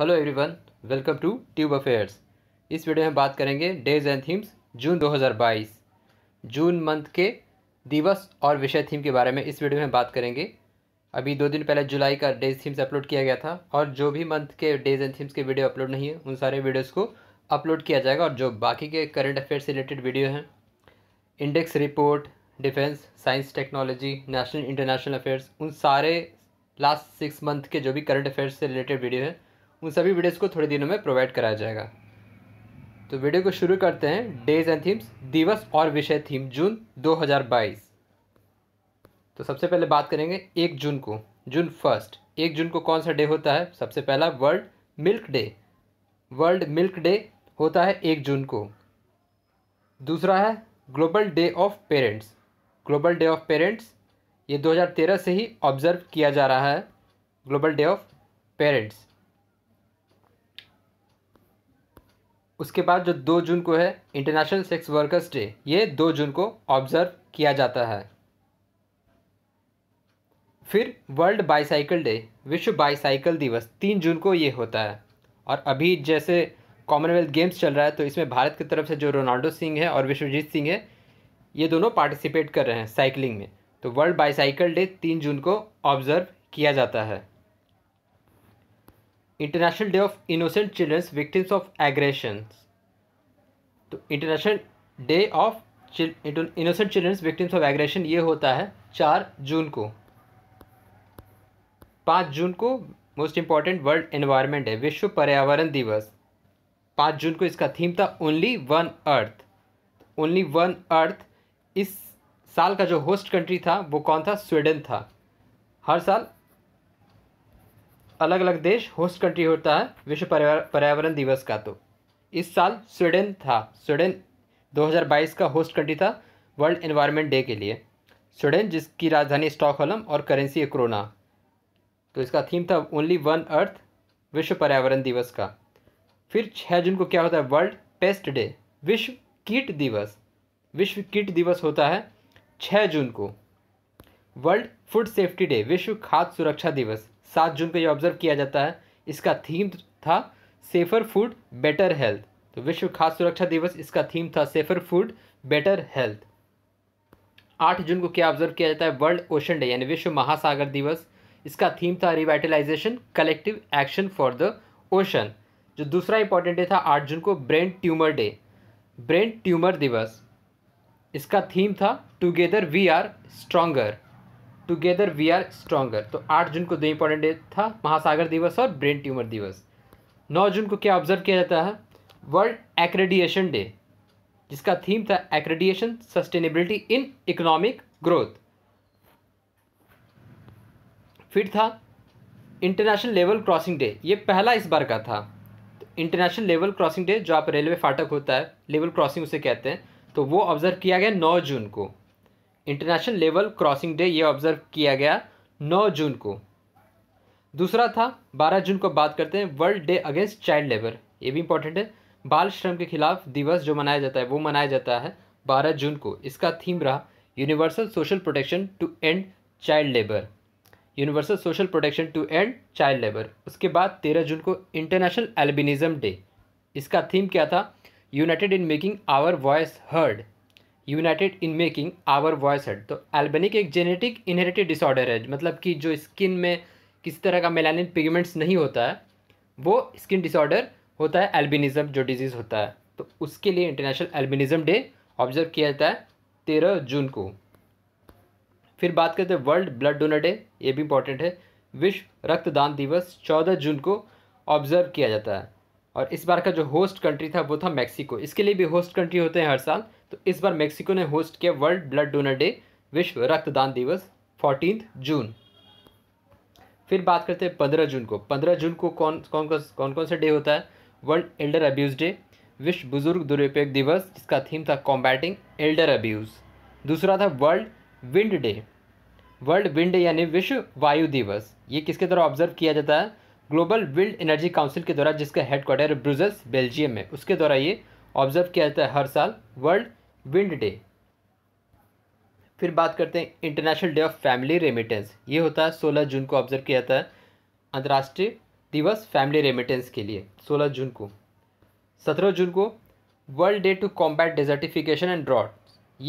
hello everyone welcome to tube affairs इस video में बात करेंगे days and themes June 2022 June month के दिवस और विषय थीम के बारे में इस वीडियो में बात करेंगे अभी दो दिन पहले जुलाई का डेज थीम्स अपलोड किया गया था और जो भी मंथ के डेज एंड थीम्स के वीडियो अपलोड नहीं है उन सारे वीडियोज़ को अपलोड किया जाएगा और जो बाकी के करंट अफेयर्स से रिलेटेड वीडियो हैं index report defence science technology national international affairs उन सारे लास्ट सिक्स मंथ के जो भी करंट अफेयर्स से रिलेटेड वीडियो हैं उन सभी वीडियोस को थोड़े दिनों में प्रोवाइड कराया जाएगा तो वीडियो को शुरू करते हैं डेज एंड थीम्स दिवस और विषय थीम जून 2022 तो सबसे पहले बात करेंगे एक जून को जून फर्स्ट एक जून को कौन सा डे होता है सबसे पहला world milk day world milk day होता है एक जून को दूसरा है global day of parents global day of parents ये 2013 से ही ऑब्जर्व किया जा रहा है ग्लोबल डे ऑफ पेरेंट्स उसके बाद जो दो जून को है इंटरनेशनल सेक्स वर्कर्स डे ये दो जून को ऑब्ज़र्व किया जाता है फिर वर्ल्ड बाईसाइकिल डे विश्व बाईसाइकिल दिवस तीन जून को ये होता है और अभी जैसे कॉमनवेल्थ गेम्स चल रहा है तो इसमें भारत की तरफ से जो रोनाल्डो सिंह है और विश्वजीत सिंह है ये दोनों पार्टिसिपेट कर रहे हैं साइकिलिंग में तो वर्ल्ड बाईसाइकिल डे तीन जून को ऑब्ज़र्व किया जाता है international day of innocent children's victims of aggression तो international day of innocent children's victims of aggression ये होता है चार जून को पाँच जून को मोस्ट इम्पॉर्टेंट वर्ल्ड एनवायरनमेंट है विश्व पर्यावरण दिवस पाँच जून को इसका थीम था only one earth only one earth इस साल का जो होस्ट कंट्री था वो कौन था स्वीडन था हर साल अलग अलग देश होस्ट कंट्री होता है विश्व पर्यावरण दिवस का तो इस साल स्वीडन था स्वीडन 2022 का होस्ट कंट्री था वर्ल्ड एनवायरनमेंट डे के लिए स्वीडन जिसकी राजधानी स्टॉकहोलम और करेंसी है क्रोना तो इसका थीम था ओनली वन अर्थ विश्व पर्यावरण दिवस का फिर छः जून को क्या होता है वर्ल्ड पेस्ट डे विश्व कीट दिवस विश्व कीट दिवस होता है छः जून को वर्ल्ड फूड सेफ्टी डे विश्व खाद्य सुरक्षा दिवस सात जून को ये ऑब्जर्व किया जाता है इसका थीम था सेफर फूड बेटर हेल्थ तो विश्व खाद्य सुरक्षा दिवस इसका थीम था सेफर फूड बेटर हेल्थ आठ जून को क्या ऑब्जर्व किया जाता है वर्ल्ड ओशन डे यानी विश्व महासागर दिवस इसका थीम था revitalization collective action for the ocean जो दूसरा इंपॉर्टेंट डे था आठ जून को brain tumour day brain tumour दिवस इसका थीम था together we are stronger together we are stronger तो आठ जून को दो इंपॉर्टेंट डे था महासागर दिवस और ब्रेन ट्यूमर दिवस नौ जून को क्या ऑब्जर्व किया जाता है वर्ल्ड एक्रेडिएशन डे जिसका थीम था accreditation sustainability in economic growth फिर था इंटरनेशनल लेवल क्रॉसिंग डे ये पहला इस बार का था तो इंटरनेशनल लेवल क्रॉसिंग डे जो आप रेलवे फाटक होता है लेवल क्रॉसिंग उसे कहते हैं तो वो ऑब्जर्व किया गया नौ जून को इंटरनेशनल लेवल क्रॉसिंग डे ये ऑब्जर्व किया गया 9 जून को दूसरा था 12 जून को बात करते हैं world day against child labour ये भी इंपॉर्टेंट है बाल श्रम के खिलाफ दिवस जो मनाया जाता है वो मनाया जाता है 12 जून को इसका थीम रहा universal social protection to end child labour universal social protection to end child labour उसके बाद तेरह जून को इंटरनेशनल एल्बिनिज्म डे इसका थीम क्या था united in making our voice heard united in making our voice heard तो एल्बेनिक एक जेनेटिक इनहेरिटेड डिसऑर्डर है मतलब कि जो स्किन में किसी तरह का मेलानिन पिगमेंट्स नहीं होता है वो स्किन डिसऑर्डर होता है एल्बिनिज्म जो डिजीज़ होता है तो उसके लिए इंटरनेशनल एल्बिनिज्म डे ऑब्जर्व किया जाता है तेरह जून को फिर बात करते हैं वर्ल्ड ब्लड डोनर डे ये भी इंपॉर्टेंट है विश्व रक्तदान दिवस चौदह जून को ऑब्जर्व किया जाता है और इस बार का जो होस्ट कंट्री था वो था मैक्सिको इसके लिए भी होस्ट कंट्री होते हैं हर साल तो इस बार मैक्सिको ने होस्ट किया वर्ल्ड ब्लड डोनर डे विश्व रक्तदान दिवस फोर्टीन जून फिर बात करते हैं पंद्रह जून को पंद्रह जून को कौन कौन कौन कौन कौन सा डे होता है वर्ल्ड एल्डर अब्यूज़ डे विश्व बुजुर्ग दुरुपयोग दिवस जिसका थीम था कॉम्बैटिंग एल्डर अब्यूज़ दूसरा था world wind day world wind यानी विश्व वायु दिवस ये किसके द्वारा ऑब्जर्व किया जाता है ग्लोबल विल्ड एनर्जी काउंसिल के द्वारा जिसका हेडक्वार्टर ब्रुजल्स बेल्जियम में उसके द्वारा ये ऑब्जर्व किया जाता है हर साल वर्ल्ड विंड डे फिर बात करते हैं international day of family remittance ये होता है सोलह जून को ऑब्जर्व किया जाता है अंतर्राष्ट्रीय दिवस फैमिली रेमिटेंस के लिए सोलह जून को सत्रह जून को world day to combat desertification and drought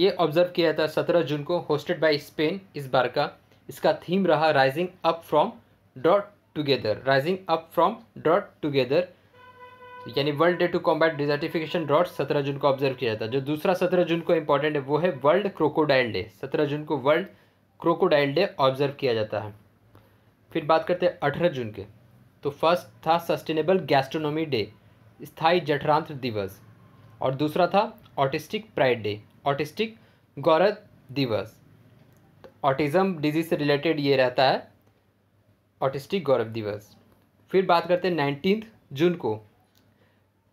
ये ऑब्जर्व किया जाता है सत्रह जून को होस्टेड बाई स्पेन इस बार का इसका थीम रहा rising up from drought together rising up from drought together यानी world day to combat desertification drought सत्रह जून को ऑब्जर्व किया जाता है जो दूसरा सत्रह जून को इंपॉर्टेंट है वो है वर्ल्ड क्रोकोडाइल डे सत्रह जून को वर्ल्ड क्रोकोडाइल डे ऑब्जर्व किया जाता है फिर बात करते हैं अठारह जून के तो फर्स्ट था सस्टेनेबल गैस्ट्रोनॉमी डे स्थाई जठरांत्र दिवस और दूसरा था ऑटिस्टिक प्राइड डे ऑटिस्टिक गौरव दिवस ऑटिज़म तो डिजीज से रिलेटेड ये रहता है ऑटिस्टिक गौरव दिवस फिर बात करते हैं नाइनटीन जून को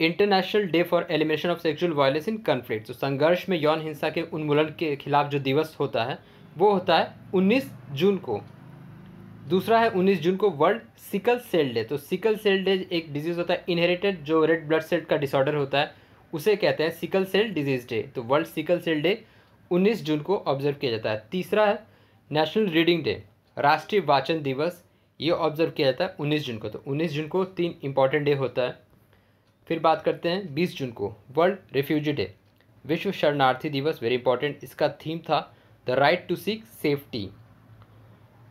international day for elimination of sexual violence in conflict तो संघर्ष में यौन हिंसा के उन्मूलन के खिलाफ जो दिवस होता है वो होता है 19 जून को दूसरा है 19 जून को वर्ल्ड सिकल सेल डे तो सिकल सेल डे एक डिजीज़ होता है इनहेरिटेड जो रेड ब्लड सेल का डिसऑर्डर होता है उसे कहते हैं सिकल सेल डिजीज़ डे तो वर्ल्ड सिकल सेल डे 19 जून को ऑब्जर्व किया जाता है तीसरा है नेशनल रीडिंग डे राष्ट्रीय वाचन दिवस ये ऑब्जर्व किया जाता है उन्नीस जून को तो उन्नीस जून को तीन इंपॉर्टेंट डे होता है फिर बात करते हैं बीस जून को वर्ल्ड रेफ्यूजी डे विश्व शरणार्थी दिवस वेरी इंपॉर्टेंट इसका थीम था the right to seek safety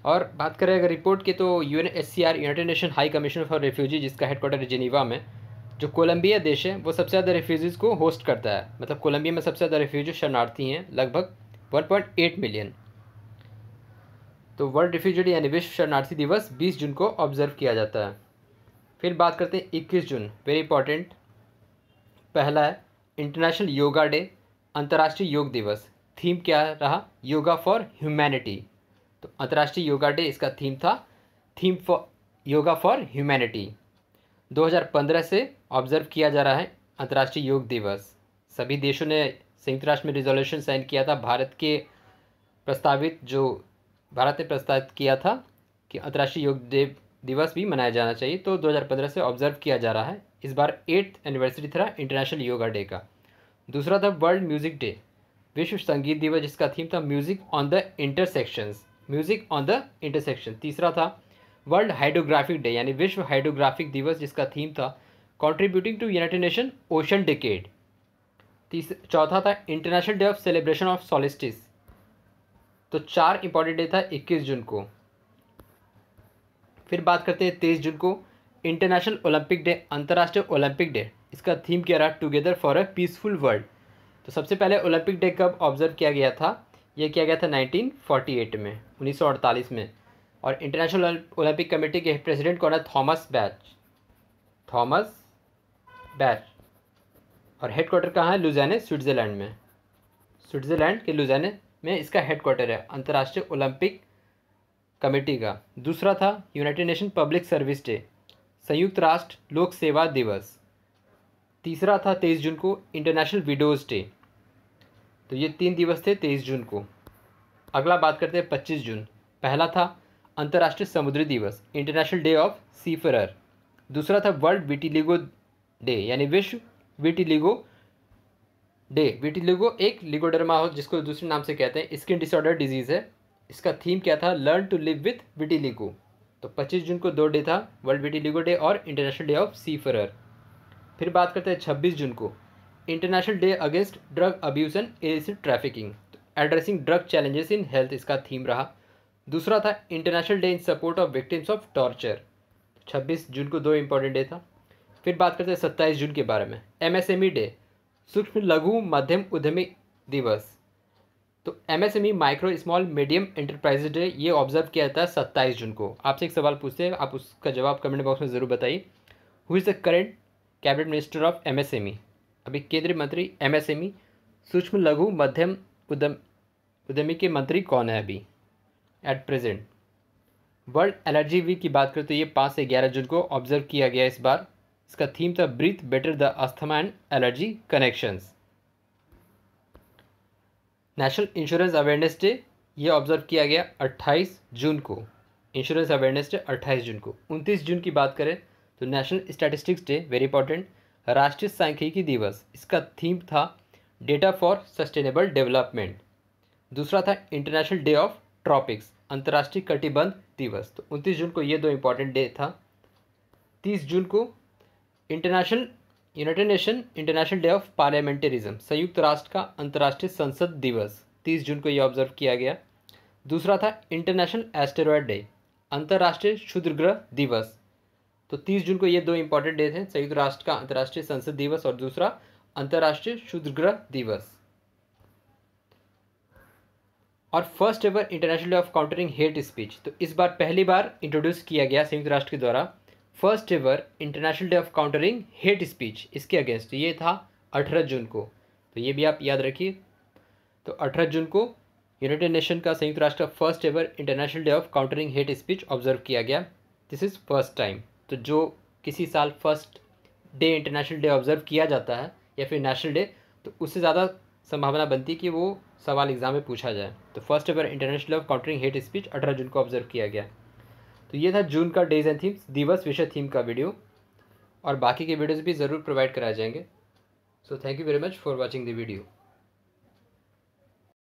और बात करें अगर रिपोर्ट की तो U N H C R united nation high commission for refugee जिसका हेडक्वार्टर जिनीवा में जो कोलंबिया देश है वो सबसे ज़्यादा रेफ्यूज़ीज़ को होस्ट करता है मतलब कोलंबिया में सबसे ज़्यादा रेफ्यूजी शरणार्थी हैं लगभग वन पॉइंट एट मिलियन तो वर्ल्ड डे यानी विश्व शरणार्थी दिवस 20 जून को ऑब्जर्व किया जाता है फिर बात करते हैं 21 जून वेरी इंपॉर्टेंट पहला है इंटरनेशनल योगा डे अंतर्राष्ट्रीय योग दिवस थीम क्या रहा योगा फॉर ह्यूमैनिटी तो अंतर्राष्ट्रीय योगा डे इसका थीम था theme for yoga for humanity 2015 से ऑब्जर्व किया जा रहा है अंतर्राष्ट्रीय योग दिवस सभी देशों ने संयुक्त राष्ट्र में रिजोल्यूशन साइन किया था भारत के प्रस्तावित जो भारत ने प्रस्तावित किया था कि अंतर्राष्ट्रीय योग देव दिवस भी मनाया जाना चाहिए तो 2015 से ऑब्जर्व किया जा रहा है इस बार एट्थ एनिवर्सरी था इंटरनेशनल योगा डे का दूसरा था वर्ल्ड म्यूज़िक डे विश्व संगीत दिवस जिसका थीम था music on the intersections music on the intersection तीसरा था वर्ल्ड हाइड्रोग्राफिक डे यानी विश्व हाइड्रोग्राफिक दिवस जिसका थीम था contributing to united nation ocean decade चौथा था international day of celebration of solstice तो चार इंपॉर्टेंट डे था इक्कीस जून को फिर बात करते हैं तेईस जून को इंटरनेशनल ओलंपिक डे अंतर्राष्ट्रीय ओलंपिक डे इसका थीम क्या रहा together for a peaceful world तो सबसे पहले ओलंपिक डे कब ऑब्जर्व किया गया था यह किया गया था 1948 में 1948 में और इंटरनेशनल ओलंपिक कमेटी के प्रेसिडेंट कौन है थॉमस बैच थॉमस बैच और हेडक्वार्टर कहाँ है लुजैने स्विट्ज़रलैंड में स्विट्ज़रलैंड के लुजैने में इसका हेडक्वार्टर है अंतर्राष्ट्रीय ओलंपिक कमेटी का दूसरा था united nation public service day संयुक्त राष्ट्र लोक सेवा दिवस तीसरा था तेईस जून को इंटरनेशनल विडोज़ डे तो ये तीन दिवस थे तेईस जून को अगला बात करते हैं पच्चीस जून पहला था अंतर्राष्ट्रीय समुद्री दिवस इंटरनेशनल डे ऑफ सीफरर दूसरा था वर्ल्ड विटिलिगो डे यानी विश्व विटिलिगो डे विटिलिगो एक लिगोडर्मा हो जिसको दूसरे नाम से कहते हैं स्किन डिसऑर्डर डिजीज़ है इसका थीम क्या था learn to live with vitiligo तो 25 जून को दो डे था वर्ल्ड विटिलिगो डे और international day of seafarer फिर बात करते हैं 26 जून को international day against drug abuse and एस ट्रैफिकिंग तो addressing drug challenges in health इसका थीम रहा दूसरा था international day in support of victims of torture 26 जून को दो इंपॉर्टेंट डे था फिर बात करते हैं 27 जून के बारे में एमएसएमई डे सूक्ष्म लघु मध्यम उद्यमी दिवस तो MSME micro small medium enterprises day ये ऑब्जर्व किया जाता है सत्ताईस जून को आपसे एक सवाल पूछते हैं आप उसका जवाब कमेंट बॉक्स में ज़रूर बताइए who is the current cabinet minister of MSME अभी केंद्रीय मंत्री एमएसएमई e, सूक्ष्म लघु मध्यम उद्यम उद्यमी के मंत्री कौन है अभी at present world allergy week की बात करें तो ये पाँच से ग्यारह जून को ऑब्जर्व किया गया इस बार इसका थीम था breathe better the asthma and allergy connections national insurance awareness day ये ऑब्जर्व किया गया 28 जून को इंश्योरेंस अवेयरनेस डे 28 जून को 29 जून की बात करें तो national statistics day very important राष्ट्रीय सांख्यिकी दिवस इसका थीम था डेटा फॉर सस्टेनेबल डेवलपमेंट दूसरा था इंटरनेशनल डे ऑफ ट्रॉपिक्स अंतर्राष्ट्रीय कटिबंध दिवस तो 29 जून को ये दो इंपॉर्टेंट डे था 30 जून को international united nation international day of parliamentarism संयुक्त राष्ट्र का अंतर्राष्ट्रीय संसद दिवस तीस जून को यह ऑब्जर्व किया गया दूसरा था इंटरनेशनल एस्टेरॉयड डे अंतर्राष्ट्रीय क्षुद्रग्रह दिवस तो तीस जून को ये दो इंपॉर्टेंट डे थे संयुक्त राष्ट्र का अंतर्राष्ट्रीय संसद दिवस और दूसरा अंतर्राष्ट्रीय क्षुद्रग्रह दिवस और first ever international day of countering hate speech तो इस बार पहली बार इंट्रोड्यूस किया गया संयुक्त राष्ट्र के द्वारा first ever international day of countering hate speech इसके अगेंस्ट ये था अठारह जून को तो ये भी आप याद रखिए तो अठारह जून को यूनाइटेड नेशन का संयुक्त राष्ट्र first ever international day of countering hate speech observe किया गया दिस इज़ फर्स्ट टाइम तो जो किसी साल first day international day observe किया जाता है या फिर नेशनल डे तो उससे ज़्यादा संभावना बनती है कि वो सवाल एग्ज़ाम में पूछा जाए तो first ever international of countering hate speech अठारह जून को ऑब्जर्व किया गया तो ये था जून का डेज एंड थीम्स दिवस विषय थीम का वीडियो और बाकी के वीडियोज़ भी ज़रूर प्रोवाइड कराए जाएंगे so thank you very much for watching the video